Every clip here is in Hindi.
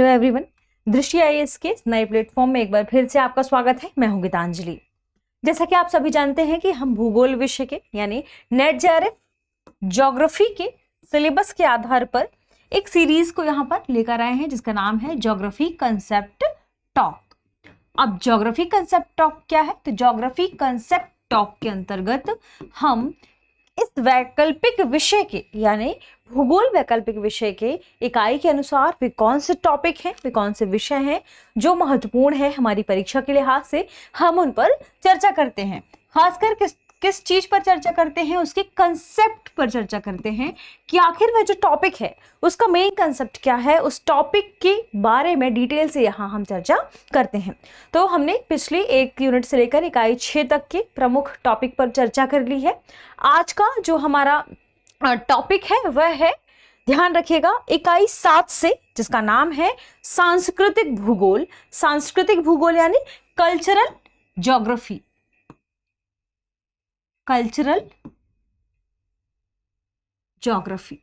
हेलो एवरीवन दृश्य आई के नए प्लेटफॉर्म में एक बार फिर से आपका स्वागत है मैं हूं गीतांजलि जैसा कि आप सभी जानते हैं कि हम भूगोल विषय के यानी नेट जे ज्योग्राफी के सिलेबस के आधार पर एक सीरीज को यहां पर लेकर आए हैं जिसका नाम है ज्योग्राफी कंसेप्ट टॉक अब ज्योग्राफी कंसेप्ट टॉक क्या है तो ज्योग्राफी कंसेप्ट टॉक के अंतर्गत हम इस वैकल्पिक विषय के यानी भूगोल वैकल्पिक विषय के इकाई के अनुसार वे कौन से टॉपिक हैं वे कौन से विषय हैं जो महत्वपूर्ण है हमारी परीक्षा के लिहाज से हम उन पर चर्चा करते हैं खासकर किस किस चीज़ पर चर्चा करते हैं उसके कंसेप्ट पर चर्चा करते हैं कि आखिर वह जो टॉपिक है उसका मेन कंसेप्ट क्या है उस टॉपिक के बारे में डिटेल से यहाँ हम चर्चा करते हैं तो हमने पिछली एक यूनिट से लेकर इकाई छः तक के प्रमुख टॉपिक पर चर्चा कर ली है आज का जो हमारा टॉपिक है वह है ध्यान रखिएगा इकाई सात से जिसका नाम है सांस्कृतिक भूगोल सांस्कृतिक भूगोल यानी कल्चरल ज्योग्राफी cultural geography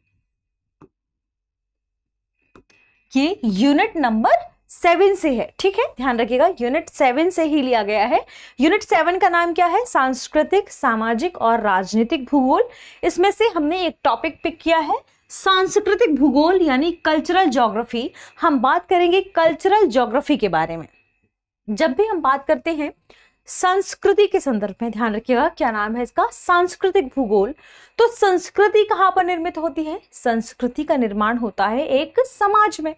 ये यूनिट नंबर सेवन से है ठीक है ध्यान रखिएगा यूनिट सेवन से ही लिया गया है यूनिट सेवन का नाम क्या है सांस्कृतिक सामाजिक और राजनीतिक भूगोल इसमें से हमने एक टॉपिक पिक किया है सांस्कृतिक भूगोल यानी कल्चरल ज्योग्राफी हम बात करेंगे कल्चरल ज्योग्राफी के बारे में जब भी हम बात करते हैं संस्कृति के संदर्भ में ध्यान रखिएगा क्या नाम है इसका सांस्कृतिक भूगोल तो संस्कृति कहाँ पर निर्मित होती है संस्कृति का निर्माण होता है एक समाज में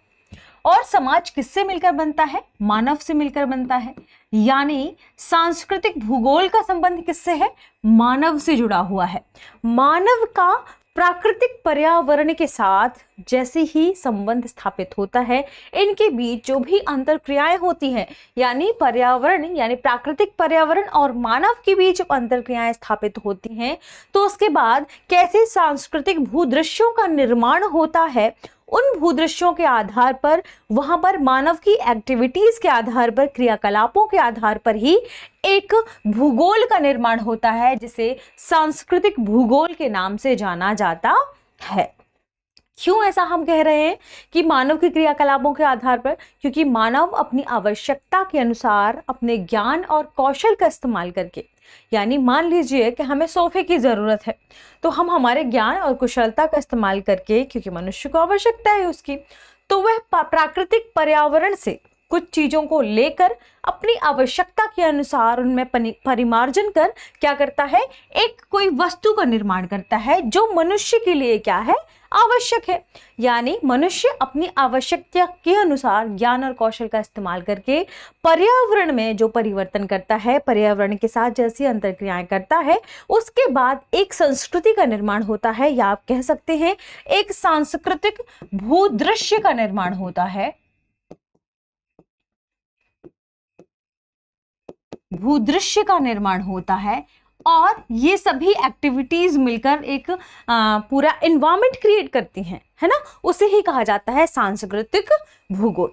और समाज किससे मिलकर बनता है मानव से मिलकर बनता है यानी सांस्कृतिक भूगोल का संबंध किससे है मानव से जुड़ा हुआ है मानव का प्राकृतिक पर्यावरण के साथ जैसे ही संबंध स्थापित होता है इनके बीच जो भी अंतर क्रियाएं होती हैं यानी पर्यावरण यानी प्राकृतिक पर्यावरण और मानव के बीच जब अंतर क्रियाएं स्थापित होती हैं तो उसके बाद कैसे सांस्कृतिक भूदृश्यों का निर्माण होता है उन भूदृश्यों के आधार पर वहां पर मानव की एक्टिविटीज़ के आधार पर क्रियाकलापों के आधार पर ही एक भूगोल का निर्माण होता है जिसे सांस्कृतिक भूगोल के नाम से जाना जाता है क्यों ऐसा हम कह रहे हैं कि मानव के क्रियाकलापों के आधार पर क्योंकि मानव अपनी आवश्यकता के अनुसार अपने ज्ञान और कौशल का इस्तेमाल करके यानी मान लीजिए कि हमें सोफे की ज़रूरत है तो हम हमारे ज्ञान और कुशलता का इस्तेमाल करके क्योंकि मनुष्य को आवश्यकता है उसकी तो वह प्राकृतिक पर्यावरण से कुछ चीज़ों को लेकर अपनी आवश्यकता के अनुसार उनमें परिमार्जन कर क्या करता है एक कोई वस्तु का निर्माण करता है जो मनुष्य के लिए क्या है आवश्यक है यानी मनुष्य अपनी आवश्यकता के अनुसार ज्ञान और कौशल का इस्तेमाल करके पर्यावरण में जो परिवर्तन करता है पर्यावरण के साथ जैसी अंतर्क्रियाएं करता है उसके बाद एक संस्कृति का निर्माण होता है या आप कह सकते हैं एक सांस्कृतिक भूदृश्य का निर्माण होता है भूदृश्य का निर्माण होता है और ये सभी एक्टिविटीज़ मिलकर एक आ, पूरा इन्वामेंट क्रिएट करती हैं है ना उसे ही कहा जाता है सांस्कृतिक भूगोल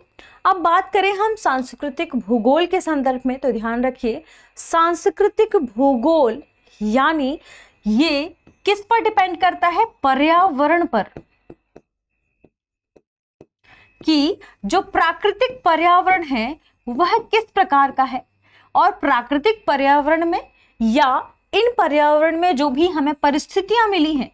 अब बात करें हम सांस्कृतिक भूगोल के संदर्भ में तो ध्यान रखिए सांस्कृतिक भूगोल यानी ये किस पर डिपेंड करता है पर्यावरण पर कि जो प्राकृतिक पर्यावरण है वह किस प्रकार का है और प्राकृतिक पर्यावरण में या इन पर्यावरण में जो भी हमें परिस्थितियां मिली हैं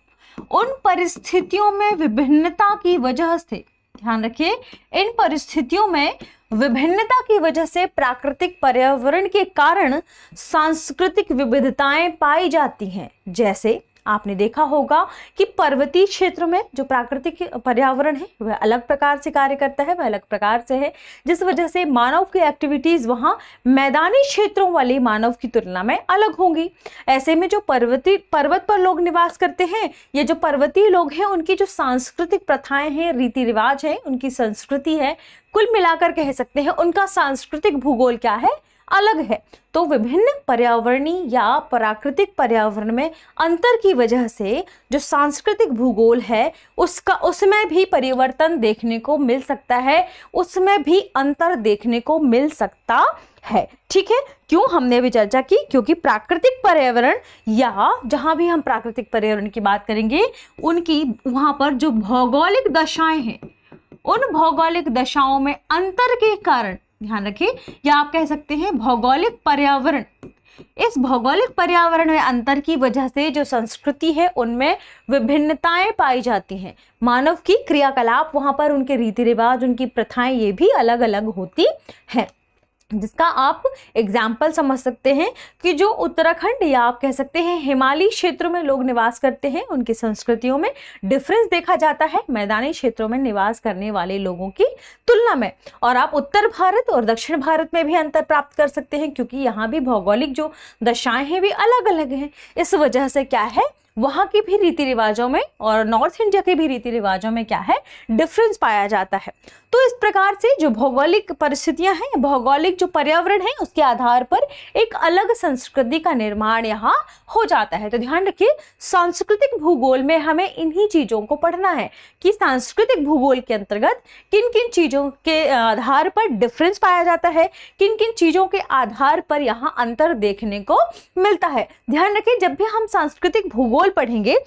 उन परिस्थितियों में विभिन्नता की वजह से ध्यान रखिए इन परिस्थितियों में विभिन्नता की वजह से प्राकृतिक पर्यावरण के कारण सांस्कृतिक विविधताएं पाई जाती हैं जैसे आपने देखा होगा कि पर्वतीय क्षेत्र में जो प्राकृतिक पर्यावरण है वह अलग प्रकार से कार्य करता है वह अलग प्रकार से है जिस वजह से मानव की एक्टिविटीज़ वहाँ मैदानी क्षेत्रों वाले मानव की तुलना में अलग होंगी ऐसे में जो पर्वतीय पर्वत पर लोग निवास करते हैं ये जो पर्वतीय लोग हैं उनकी जो सांस्कृतिक प्रथाएं हैं रीति रिवाज हैं उनकी संस्कृति है कुल मिलाकर कह सकते हैं उनका सांस्कृतिक भूगोल क्या है अलग है तो विभिन्न पर्यावरणीय या प्राकृतिक पर्यावरण में अंतर की वजह से जो सांस्कृतिक भूगोल है उसका उसमें भी परिवर्तन देखने को मिल सकता है उसमें भी अंतर देखने को मिल सकता है ठीक है क्यों हमने भी चर्चा की क्योंकि प्राकृतिक पर्यावरण या जहां भी हम प्राकृतिक पर्यावरण की बात करेंगे उनकी वहां पर जो भौगोलिक दशाएं हैं उन भौगोलिक दशाओं में अंतर के कारण ध्यान रखें या आप कह सकते हैं भौगोलिक पर्यावरण इस भौगोलिक पर्यावरण में अंतर की वजह से जो संस्कृति है उनमें विभिन्नताएं पाई जाती हैं मानव की क्रियाकलाप वहां पर उनके रीति रिवाज उनकी प्रथाएं ये भी अलग अलग होती हैं जिसका आप एग्जाम्पल समझ सकते हैं कि जो उत्तराखंड या आप कह सकते हैं हिमालयी क्षेत्रों में लोग निवास करते हैं उनकी संस्कृतियों में डिफरेंस देखा जाता है मैदानी क्षेत्रों में निवास करने वाले लोगों की तुलना में और आप उत्तर भारत और दक्षिण भारत में भी अंतर प्राप्त कर सकते हैं क्योंकि यहाँ भी भौगोलिक जो दशाएँ हैं वे अलग अलग हैं इस वजह से क्या है वहाँ की भी रीति रिवाजों में और नॉर्थ इंडिया के भी रीति रिवाजों में क्या है डिफरेंस पाया जाता है तो इस प्रकार से जो भौगोलिक परिस्थितियां हैं भौगोलिक जो पर्यावरण है उसके आधार पर एक अलग संस्कृति का निर्माण यहाँ हो जाता है तो ध्यान रखिए सांस्कृतिक भूगोल में हमें इन्हीं चीज़ों को पढ़ना है कि सांस्कृतिक भूगोल के अंतर्गत किन किन चीज़ों के आधार पर डिफरेंस पाया जाता है किन किन चीज़ों के आधार पर यहाँ अंतर देखने को मिलता है ध्यान रखें जब भी हम सांस्कृतिक भूगोल पढ़ेंगे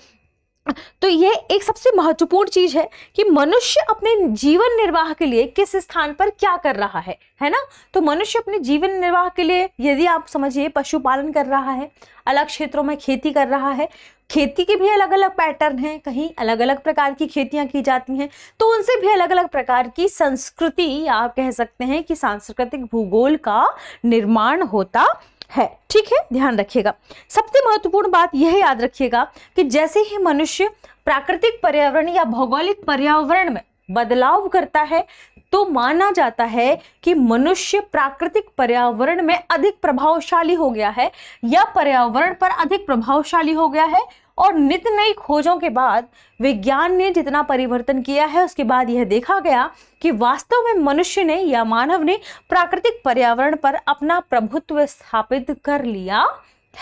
तो ये एक सबसे महत्वपूर्ण चीज है कि मनुष्य अपने जीवन निर्वाह के लिए किस स्थान पर क्या कर रहा है है ना तो मनुष्य अपने जीवन निर्वाह के लिए यदि आप समझिए पशुपालन कर रहा है अलग क्षेत्रों में खेती कर रहा है खेती के भी अलग अलग पैटर्न हैं कहीं अलग अलग प्रकार की खेतियां की जाती हैं तो उनसे भी अलग अलग प्रकार की संस्कृति आप कह सकते हैं कि सांस्कृतिक भूगोल का निर्माण होता है ठीक है ध्यान रखिएगा सबसे महत्वपूर्ण बात यह याद रखिएगा कि जैसे ही मनुष्य प्राकृतिक पर्यावरण या भौगोलिक पर्यावरण में बदलाव करता है तो माना जाता है कि मनुष्य प्राकृतिक पर्यावरण में अधिक प्रभावशाली हो गया है या पर्यावरण पर अधिक प्रभावशाली हो गया है और नित नई खोजों के बाद विज्ञान ने जितना परिवर्तन किया है उसके बाद यह देखा गया कि वास्तव में मनुष्य ने या मानव ने प्राकृतिक पर्यावरण पर अपना प्रभुत्व स्थापित कर लिया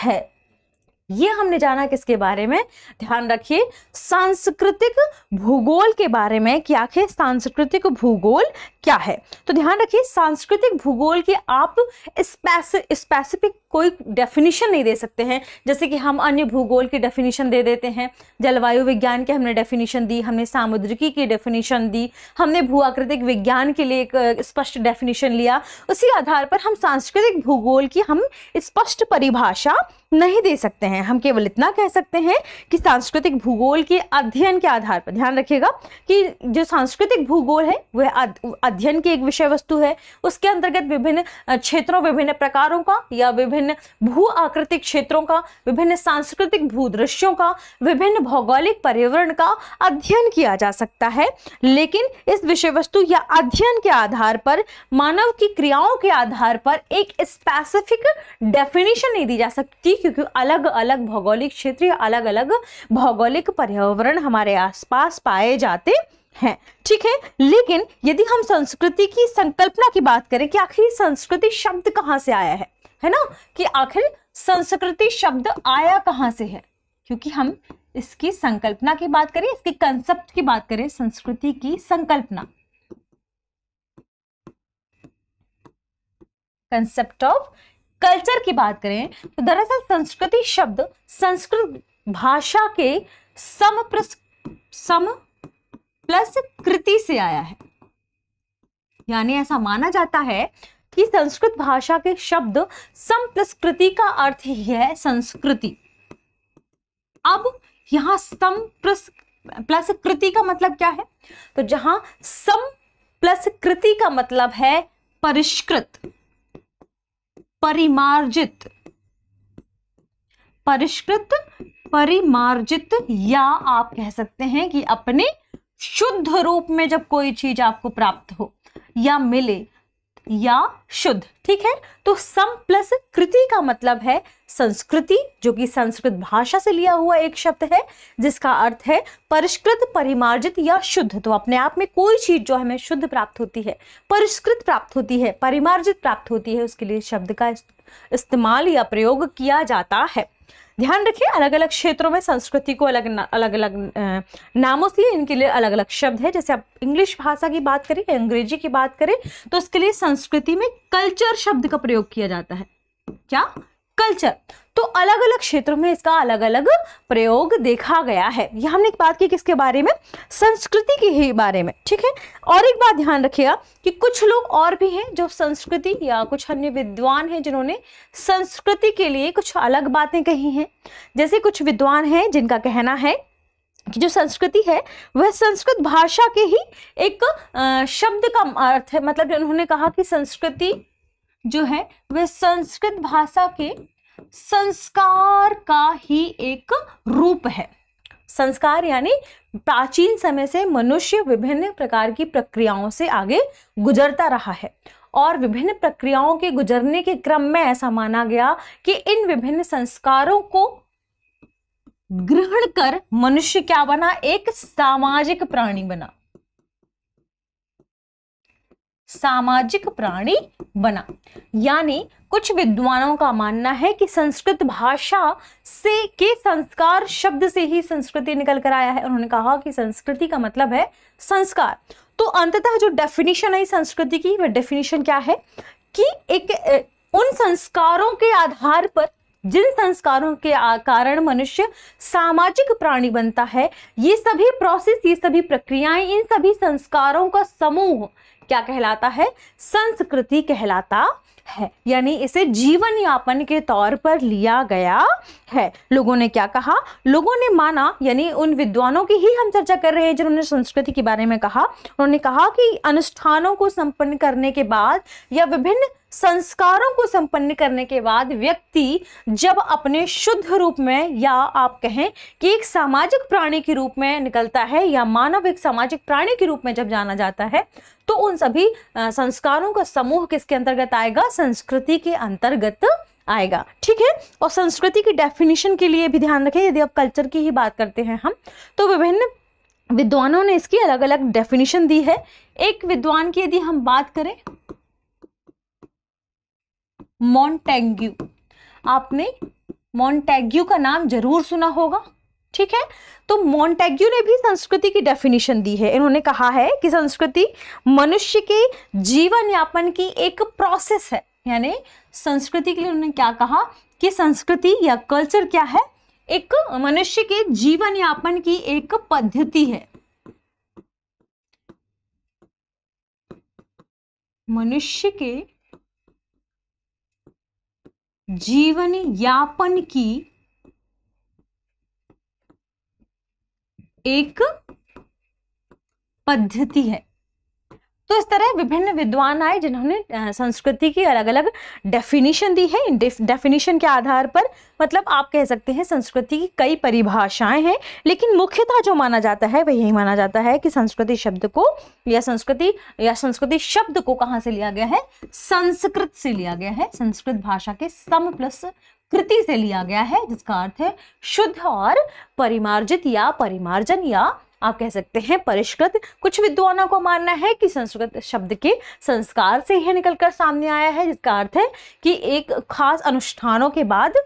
है ये हमने जाना किसके बारे में ध्यान रखिए सांस्कृतिक भूगोल के बारे में कि आखिर सांस्कृतिक भूगोल क्या है तो ध्यान रखिए सांस्कृतिक भूगोल की आप स्पेसिफिक कोई डेफिनेशन नहीं दे सकते हैं जैसे कि हम अन्य भूगोल की डेफिनेशन दे देते हैं जलवायु विज्ञान के हमने डेफिनेशन दी हमने सामुद्रिकी की डेफिनेशन दी हमने भू आकृतिक विज्ञान के लिए एक स्पष्ट डेफिनेशन लिया उसी आधार पर हम सांस्कृतिक भूगोल की हम स्पष्ट परिभाषा नहीं दे सकते हैं हम केवल इतना कह सकते हैं कि सांस्कृतिक भूगोल के अध्ययन के आधार पर ध्यान रखिएगा कि जो सांस्कृतिक भूगोल है वह अध्ययन की एक विषय वस्तु है उसके अंतर्गत विभिन्न क्षेत्रों विभिन्न प्रकारों का या विभिन्न भू आकृतिक क्षेत्रों का विभिन्न सांस्कृतिक भूदृश्यों का विभिन्न भौगोलिक पर्यावरण का अध्ययन किया जा सकता है लेकिन इस विषय वस्तु या अध्ययन के आधार पर मानव की क्रियाओं के आधार पर एक स्पेसिफिक डेफिनेशन नहीं दी जा सकती क्योंकि अलग अलग भौगोलिक क्षेत्र अलग अलग भौगोलिक पर्यावरण हमारे आसपास पाए जाते हैं ठीक है लेकिन यदि हम संस्कृति की संकल्पना की बात करें कि आखिर संस्कृति शब्द कहाँ से आया है है ना कि आखिर संस्कृति शब्द आया कहाँ से है क्योंकि हम इसकी संकल्पना की बात करें इसके कंसेप्ट की बात करें संस्कृति की संकल्पना कंसेप्ट ऑफ कल्चर की बात करें तो दरअसल संस्कृति शब्द संस्कृत भाषा के सम प्रस, सम प्लस कृति से आया है यानी ऐसा माना जाता है कि संस्कृत भाषा के शब्द सम प्लस कृति का अर्थ ही है संस्कृति अब यहां सम प्लस प्लस कृति का मतलब क्या है तो जहां सम प्लस कृति का मतलब है परिष्कृत परिमार्जित परिष्कृत परिमार्जित या आप कह सकते हैं कि अपने शुद्ध रूप में जब कोई चीज आपको प्राप्त हो या मिले या शुद्ध ठीक है तो सम प्लस कृति का मतलब है संस्कृति जो कि संस्कृत भाषा से लिया हुआ एक शब्द है जिसका अर्थ है परिष्कृत परिमार्जित या शुद्ध तो अपने आप में कोई चीज जो हमें शुद्ध प्राप्त होती है परिष्कृत प्राप्त होती है परिमार्जित प्राप्त होती है उसके लिए शब्द का इस्तेमाल या प्रयोग किया जाता है ध्यान रखिए अलग अलग क्षेत्रों में संस्कृति को अलग अलग अलग नामों से इनके लिए अलग अलग शब्द है जैसे आप इंग्लिश भाषा की बात करें या अंग्रेजी की बात करें तो उसके लिए संस्कृति में कल्चर शब्द का प्रयोग किया जाता है क्या कल्चर तो अलग अलग क्षेत्रों में इसका अलग अलग प्रयोग देखा गया है यह हमने एक बात की किसके बारे में संस्कृति के ही बारे में ठीक है और एक बात ध्यान रखिएगा कि कुछ लोग और भी हैं जो संस्कृति या कुछ अन्य विद्वान हैं जिन्होंने संस्कृति के लिए कुछ अलग बातें कही हैं जैसे कुछ विद्वान हैं जिनका कहना है कि जो संस्कृति है वह संस्कृत भाषा के ही एक शब्द का अर्थ है मतलब उन्होंने कहा कि संस्कृति जो है वह संस्कृत भाषा के संस्कार का ही एक रूप है संस्कार यानी प्राचीन समय से मनुष्य विभिन्न प्रकार की प्रक्रियाओं से आगे गुजरता रहा है और विभिन्न प्रक्रियाओं के गुजरने के क्रम में ऐसा माना गया कि इन विभिन्न संस्कारों को ग्रहण कर मनुष्य क्या बना एक सामाजिक प्राणी बना सामाजिक प्राणी बना यानी कुछ विद्वानों का मानना है कि संस्कृत भाषा से के संस्कार शब्द से ही संस्कृति निकल कर आया है उन्होंने कहा कि संस्कृति का मतलब है संस्कार तो अंततः जो डेफिनेशन है संस्कृति की वह डेफिनेशन क्या है कि एक उन संस्कारों के आधार पर जिन संस्कारों के कारण मनुष्य सामाजिक प्राणी बनता है ये सभी प्रोसेस ये सभी प्रक्रियाएं इन सभी संस्कारों का समूह क्या कहलाता है संस्कृति कहलाता है यानी इसे जीवन यापन के तौर पर लिया गया है लोगों ने क्या कहा लोगों ने माना यानी उन विद्वानों की ही हम चर्चा कर रहे हैं जिन्होंने संस्कृति के बारे में कहा उन्होंने कहा कि अनुष्ठानों को संपन्न करने के बाद या विभिन्न संस्कारों को संपन्न करने के बाद व्यक्ति जब अपने शुद्ध रूप में या आप कहें कि एक सामाजिक प्राणी के रूप में निकलता है या मानव एक सामाजिक प्राणी के रूप में जब जाना जाता है तो उन सभी संस्कारों का समूह किसके अंतर्गत आएगा संस्कृति के अंतर्गत आएगा ठीक है और संस्कृति की डेफिनेशन के लिए भी ध्यान रखें यदि आप कल्चर की ही बात करते हैं हम तो विभिन्न विद्वानों ने इसकी अलग अलग डेफिनेशन दी है एक विद्वान की यदि हम बात करें मॉन्टेग्यू आपने मॉन्टेग्यू का नाम जरूर सुना होगा ठीक है तो मॉन्टेग्यू ने भी संस्कृति की डेफिनेशन दी है इन्होंने कहा है कि संस्कृति मनुष्य के जीवन यापन की एक प्रोसेस है यानी संस्कृति के लिए उन्होंने क्या कहा कि संस्कृति या कल्चर क्या है एक मनुष्य के जीवन यापन की एक पद्धति है मनुष्य के जीवन यापन की एक पद्धति है तो इस तरह विभिन्न विद्वान आए जिन्होंने संस्कृति की अलग अलग डेफिनेशन दी है इन डेफिनेशन के आधार पर मतलब आप कह सकते हैं संस्कृति की कई परिभाषाएं हैं लेकिन मुख्यतः जो माना जाता है वह यही माना जाता है कि संस्कृति शब्द को या संस्कृति या संस्कृति शब्द को कहाँ से लिया गया है संस्कृत से लिया गया है संस्कृत भाषा के सम प्लस कृति से लिया गया है जिसका अर्थ है शुद्ध और परिमार्जित या परिमार्जन या आप कह सकते हैं परिष्कृत कुछ विद्वानों को मानना है कि संस्कृत शब्द के संस्कार से ही निकलकर सामने आया है जिसका अर्थ है कि एक खास अनुष्ठानों के बाद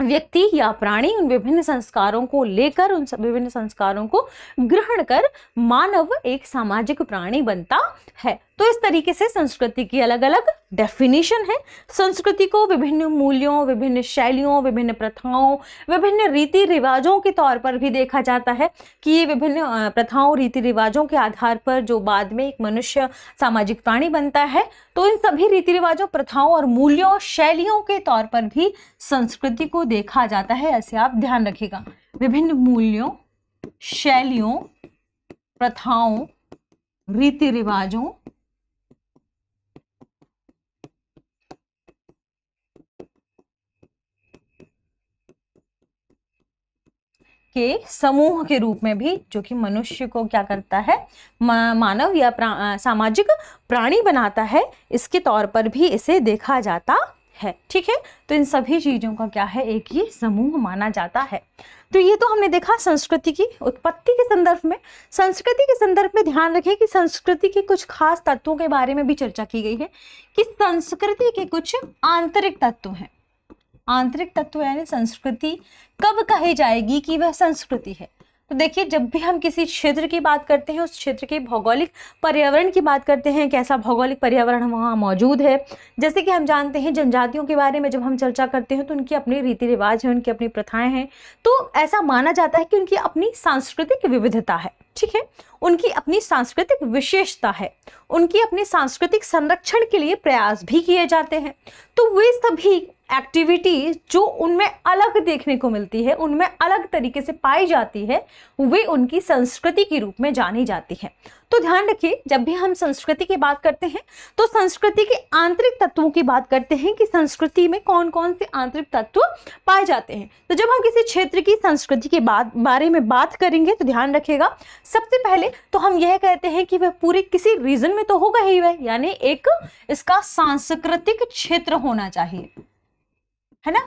व्यक्ति या प्राणी उन विभिन्न संस्कारों को लेकर उन विभिन्न संस्कारों को ग्रहण कर मानव एक सामाजिक प्राणी बनता है तो इस तरीके से संस्कृति की अलग अलग डेफिनेशन है संस्कृति को विभिन्न मूल्यों विभिन्न शैलियों विभिन्न प्रथाओं विभिन्न रीति रिवाजों के तौर पर भी देखा जाता है कि ये विभिन्न प्रथाओं रीति रिवाजों के आधार पर जो बाद में एक मनुष्य सामाजिक प्राणी बनता है तो इन सभी रीति रिवाजों प्रथाओं और मूल्यों शैलियों के तौर पर भी संस्कृति को देखा जाता है ऐसे आप ध्यान रखेगा विभिन्न मूल्यों शैलियों प्रथाओं रीति रिवाजों के समूह के रूप में भी जो कि मनुष्य को क्या करता है मानव या प्रा, सामाजिक प्राणी बनाता है इसके तौर पर भी इसे देखा जाता है ठीक है तो इन सभी चीज़ों का क्या है एक ये समूह माना जाता है तो ये तो हमने देखा संस्कृति की उत्पत्ति के संदर्भ में संस्कृति के संदर्भ में ध्यान रखें कि संस्कृति के कुछ खास तत्वों के बारे में भी चर्चा की गई है कि संस्कृति के कुछ आंतरिक तत्व हैं आंतरिक तत्व यानी संस्कृति कब कही जाएगी कि वह संस्कृति है तो देखिए जब भी हम किसी क्षेत्र की बात करते हैं उस क्षेत्र के भौगोलिक पर्यावरण की बात करते हैं कैसा भौगोलिक पर्यावरण वहाँ मौजूद है जैसे कि हम जानते हैं जनजातियों के बारे में जब हम चर्चा करते हैं तो उनकी अपने रीति रिवाज हैं उनकी अपनी प्रथाएं हैं तो ऐसा माना जाता है कि उनकी अपनी सांस्कृतिक विविधता है ठीक है उनकी अपनी सांस्कृतिक विशेषता है उनकी अपने सांस्कृतिक संरक्षण के लिए प्रयास भी किए जाते हैं तो वे सभी एक्टिविटीज जो उनमें अलग देखने को मिलती है उनमें अलग तरीके से पाई जाती है वे उनकी संस्कृति के रूप में जानी जाती है तो ध्यान रखिए जब भी हम संस्कृति की बात करते हैं तो संस्कृति के आंतरिक तत्वों की बात करते हैं कि संस्कृति में कौन कौन से आंतरिक तत्व पाए जाते हैं तो जब हम किसी क्षेत्र की संस्कृति के बात बारे में बात करेंगे तो ध्यान रखिएगा सबसे पहले तो हम यह कहते हैं कि वह पूरे किसी रीजन में तो होगा ही वह यानी एक इसका सांस्कृतिक क्षेत्र होना चाहिए है ना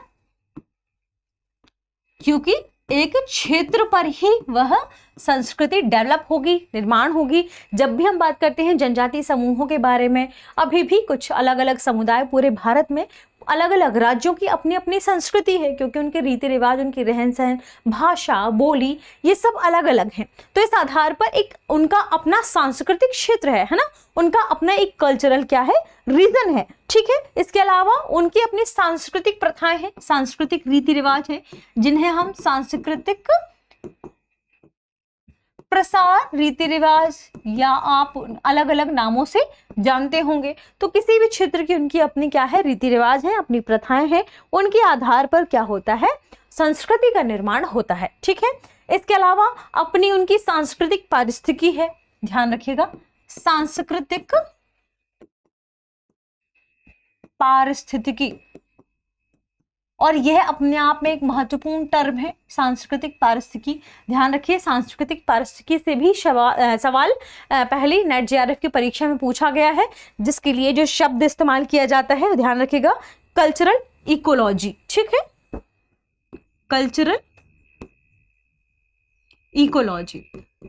क्योंकि एक क्षेत्र पर ही वह संस्कृति डेवलप होगी निर्माण होगी जब भी हम बात करते हैं जनजातीय समूहों के बारे में अभी भी कुछ अलग अलग समुदाय पूरे भारत में अलग अलग राज्यों की अपनी अपनी संस्कृति है क्योंकि उनके रीति रिवाज उनकी रहन सहन भाषा बोली ये सब अलग अलग हैं तो इस आधार पर एक उनका अपना सांस्कृतिक क्षेत्र है है ना उनका अपना एक कल्चरल क्या है रीजन है ठीक है इसके अलावा उनकी अपनी सांस्कृतिक प्रथाएं हैं सांस्कृतिक रीति रिवाज हैं जिन्हें हम सांस्कृतिक प्रसार रीति रिवाज या आप अलग अलग नामों से जानते होंगे तो किसी भी क्षेत्र की उनकी अपनी क्या है रीति रिवाज है अपनी प्रथाएं हैं उनके आधार पर क्या होता है संस्कृति का निर्माण होता है ठीक है इसके अलावा अपनी उनकी सांस्कृतिक पारिस्थिति है ध्यान रखिएगा सांस्कृतिक पारिस्थितिकी और यह अपने आप में एक महत्वपूर्ण टर्म है सांस्कृतिक पारिस्थिकी ध्यान रखिए सांस्कृतिक पारिस्थिकी से भी सवाल पहले नेट जे की परीक्षा में पूछा गया है जिसके लिए जो शब्द इस्तेमाल किया जाता है ध्यान रखिएगा कल्चरल इकोलॉजी ठीक है कल्चरल इकोलॉजी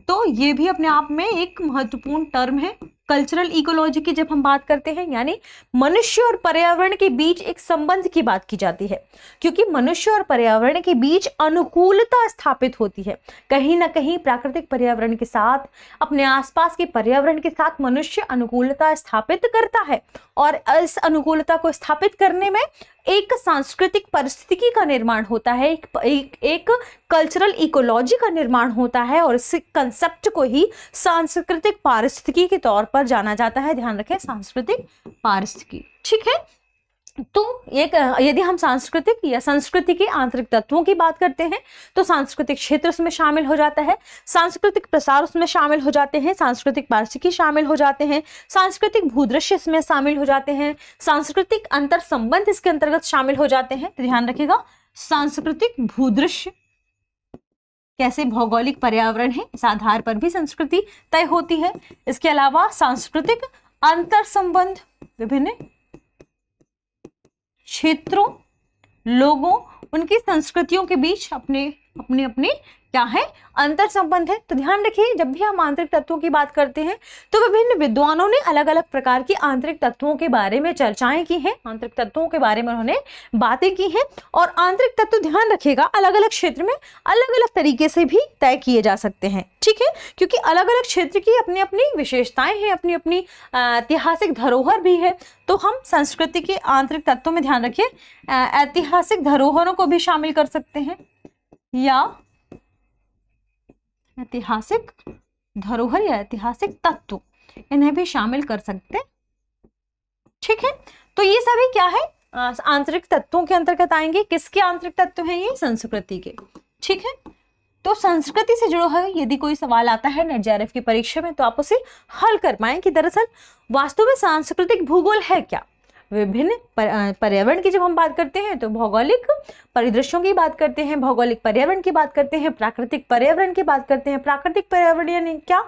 तो ये भी अपने आप में एक महत्वपूर्ण टर्म है कल्चरल इकोलॉजी की जब हम बात करते हैं यानी मनुष्य और पर्यावरण के बीच एक संबंध की बात की जाती है क्योंकि मनुष्य और पर्यावरण के बीच अनुकूलता स्थापित होती है कहीं ना कहीं प्राकृतिक पर्यावरण के साथ अपने आसपास के पर्यावरण के साथ मनुष्य अनुकूलता स्थापित करता है और इस अनुकूलता को स्थापित करने में एक सांस्कृतिक परिस्थिति का निर्माण होता है एक, एक, एक कल्चरल इकोलॉजी का निर्माण होता है और इस कंसेप्ट को ही सांस्कृतिक पारिस्थिति के तौर पर जाना जाता है ध्यान रखें सांस्कृतिक पारिस्थिति ठीक है तो ये यदि हम सांस्कृतिक या संस्कृति के आंतरिक तत्वों की बात करते हैं तो सांस्कृतिक क्षेत्र उसमें शामिल हो जाता है सांस्कृतिक प्रसार उसमें शामिल हो जाते हैं सांस्कृतिक वार्षिकी शामिल हो जाते हैं सांस्कृतिक भूदृश्य इसमें शामिल हो जाते हैं सांस्कृतिक अंतर संबंध इसके अंतर्गत शामिल हो जाते हैं तो ध्यान रखिएगा सांस्कृतिक भूदृश्य कैसे भौगोलिक पर्यावरण है इस आधार पर भी संस्कृति तय होती है इसके अलावा सांस्कृतिक अंतर संबंध विभिन्न क्षेत्रों लोगों उनकी संस्कृतियों के बीच अपने अपने अपने क्या है अंतर संबंध है तो ध्यान रखिए जब भी हम आंतरिक तत्वों की बात करते हैं तो विभिन्न विद्वानों ने अलग अलग प्रकार की आंतरिक तत्वों के बारे में चर्चाएं की हैं आंतरिक तत्वों के बारे में उन्होंने बातें की हैं और आंतरिक तत्व ध्यान रखिएगा अलग अलग क्षेत्र में अलग अलग तरीके से भी तय किए जा सकते हैं ठीक है क्योंकि अलग अलग क्षेत्र की अपनी अपनी विशेषताएं हैं अपनी अपनी ऐतिहासिक धरोहर भी है तो हम संस्कृति के आंतरिक तत्वों में ध्यान रखिए ऐतिहासिक धरोहरों को भी शामिल कर सकते हैं या ऐतिहासिक धरोहर या ऐतिहासिक तत्व इन्हें भी शामिल कर सकते ठीक है तो ये सभी क्या है आंतरिक तत्वों के अंतर्गत आएंगे किसके आंतरिक तत्व हैं ये संस्कृति के ठीक है तो संस्कृति से जुड़ा हुआ यदि कोई सवाल आता है नेट जेआरएफ की परीक्षा में तो आप उसे हल कर पाए कि दरअसल वास्तव में सांस्कृतिक भूगोल है क्या विभिन्न पर्यावरण की जब हम बात करते हैं तो भौगोलिक परिदृश्यों की बात करते हैं भौगोलिक पर्यावरण की बात करते हैं प्राकृतिक पर्यावरण की बात करते हैं प्राकृतिक पर्यावरण यानी क्या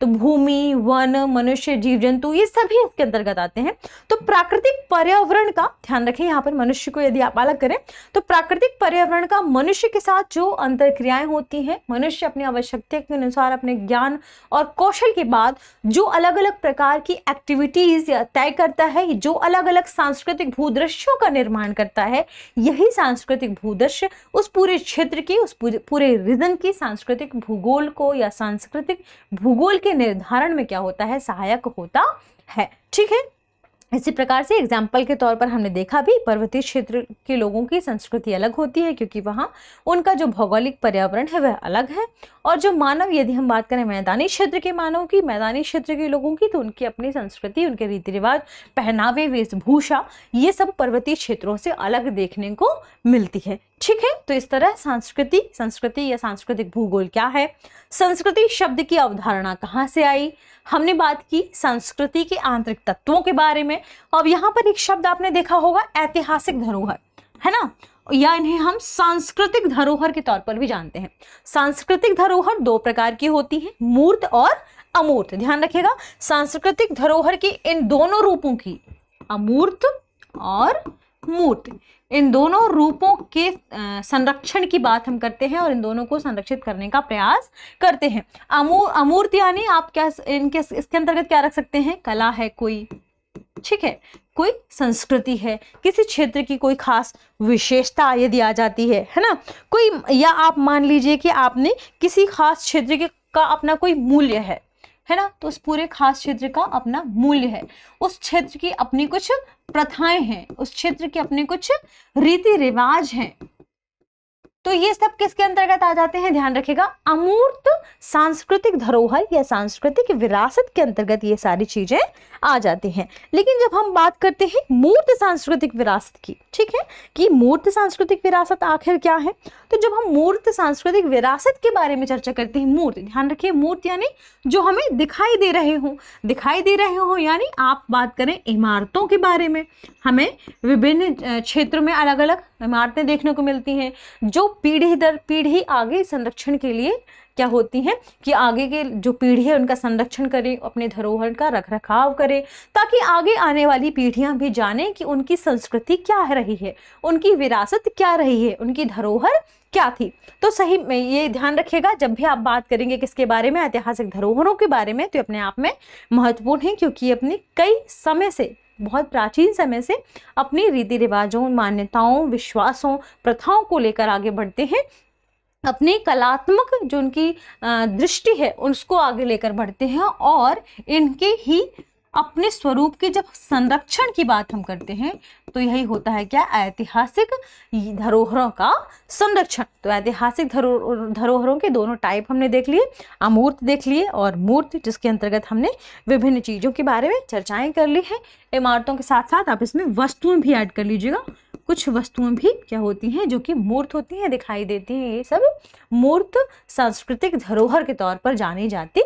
तो भूमि वन मनुष्य जीव जंतु ये सभी इसके अंतर्गत आते हैं तो प्राकृतिक पर्यावरण का ध्यान रखें यहाँ पर मनुष्य को यदि आप अलग करें तो प्राकृतिक पर्यावरण का मनुष्य के साथ जो अंतर क्रियाएं होती हैं मनुष्य अपनी आवश्यकता के अनुसार अपने ज्ञान और कौशल के बाद जो अलग अलग प्रकार की एक्टिविटीज़ तय करता है जो अलग अलग अलग सांस्कृतिक भूदृश्यों का निर्माण करता है यही सांस्कृतिक भूदृश्य उस पूरे क्षेत्र की उस पूरे रीजन की सांस्कृतिक भूगोल को या सांस्कृतिक भूगोल के निर्धारण में क्या होता है सहायक होता है ठीक है इसी प्रकार से एग्जाम्पल के तौर पर हमने देखा भी पर्वतीय क्षेत्र के लोगों की संस्कृति अलग होती है क्योंकि वहाँ उनका जो भौगोलिक पर्यावरण है वह अलग है और जो मानव यदि हम बात करें मैदानी क्षेत्र के मानव की मैदानी क्षेत्र के लोगों की तो उनकी अपनी संस्कृति उनके रीति रिवाज पहनावे वेशभूषा ये सब पर्वतीय क्षेत्रों से अलग देखने को मिलती है ठीक है तो इस तरह संस्कृति संस्कृति या सांस्कृतिक भूगोल क्या है संस्कृति शब्द की अवधारणा कहाँ से आई हमने बात की संस्कृति के आंतरिक तत्वों के बारे में अब यहाँ पर एक शब्द आपने देखा होगा ऐतिहासिक धरोहर है ना या इन्हें हम सांस्कृतिक धरोहर के तौर पर भी जानते हैं सांस्कृतिक धरोहर दो प्रकार की होती है मूर्त और अमूर्त ध्यान रखिएगा सांस्कृतिक धरोहर के इन दोनों रूपों की अमूर्त और मूर्त इन दोनों रूपों के संरक्षण की बात हम करते हैं और इन दोनों को संरक्षित करने का प्रयास करते हैं अमूर अमूर्त यानी आप क्या इनके इसके अंतर्गत क्या रख सकते हैं कला है कोई ठीक है कोई संस्कृति है किसी क्षेत्र की कोई खास विशेषता यदि आ जाती है है ना कोई या आप मान लीजिए कि आपने किसी खास क्षेत्र के का अपना कोई मूल्य है है ना तो उस पूरे खास क्षेत्र का अपना मूल्य है उस क्षेत्र की अपनी कुछ प्रथाएं हैं उस क्षेत्र के अपने कुछ रीति रिवाज हैं तो ये सब किसके अंतर्गत आ जाते हैं ध्यान रखेगा अमूर्त सांस्कृतिक धरोहर या सांस्कृतिक विरासत के अंतर्गत ये सारी चीजें आ जाते हैं लेकिन जब हम बात करते हैं मूर्त सांस्कृतिक विरासत की ठीक है कि मूर्त सांस्कृतिक विरासत आखिर क्या है तो जब हम मूर्त सांस्कृतिक विरासत के बारे में चर्चा करते हैं मूर्त ध्यान रखिए मूर्त यानी जो हमें दिखाई दे रहे हों दिखाई दे रहे हों यानी आप बात करें इमारतों के बारे में हमें विभिन्न क्षेत्रों में अलग अलग इमारतें देखने को मिलती हैं जो पीढ़ी दर पीढ़ी आगे संरक्षण के लिए क्या होती हैं कि आगे के जो पीढ़ी है उनका संरक्षण करें अपने धरोहर का रख रखाव करें ताकि आगे आने वाली पीढ़ियां भी जानें कि उनकी संस्कृति क्या रही है उनकी विरासत क्या रही है उनकी धरोहर क्या थी तो सही में ये ध्यान रखिएगा जब भी आप बात करेंगे किसके बारे में ऐतिहासिक धरोहरों के बारे में तो अपने आप में महत्वपूर्ण है क्योंकि अपनी कई समय से बहुत प्राचीन समय से अपनी रीति रिवाजों मान्यताओं विश्वासों प्रथाओं को लेकर आगे बढ़ते हैं अपने कलात्मक जो उनकी दृष्टि है उसको आगे लेकर बढ़ते हैं और इनके ही अपने स्वरूप के जब संरक्षण की बात हम करते हैं तो यही होता है क्या ऐतिहासिक धरोहरों का संरक्षण तो ऐतिहासिक धरो धरोहरों के दोनों टाइप हमने देख लिए अमूर्त देख लिए और मूर्त जिसके अंतर्गत हमने विभिन्न चीज़ों के बारे में चर्चाएं कर ली हैं इमारतों के साथ साथ आप इसमें वस्तुएं भी ऐड कर लीजिएगा कुछ वस्तुएं भी क्या होती हैं जो कि मूर्त होती हैं दिखाई देती हैं ये सब मूर्त सांस्कृतिक धरोहर के तौर पर जानी जाती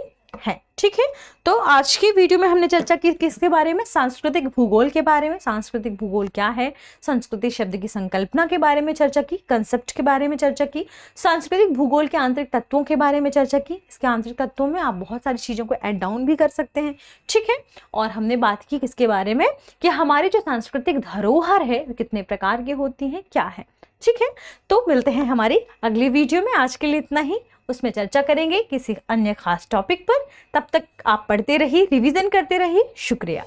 है ठीक है तो आज की वीडियो में हमने चर्चा की किसके बारे में सांस्कृतिक भूगोल के बारे में सांस्कृतिक भूगोल क्या है सांस्कृतिक शब्द की संकल्पना के बारे में चर्चा की कंसेप्ट के बारे में चर्चा की सांस्कृतिक भूगोल के आंतरिक तत्वों के बारे में चर्चा की इसके आंतरिक तत्वों में आप बहुत सारी चीज़ों को एड डाउन भी कर सकते हैं ठीक है और हमने बात की किसके बारे में कि हमारी जो सांस्कृतिक धरोहर है कितने प्रकार की होती हैं क्या है ठीक है तो मिलते हैं हमारी अगली वीडियो में आज के लिए इतना ही उसमें चर्चा करेंगे किसी अन्य खास टॉपिक पर तब तक आप पढ़ते रहिए रिवीजन करते रहिए शुक्रिया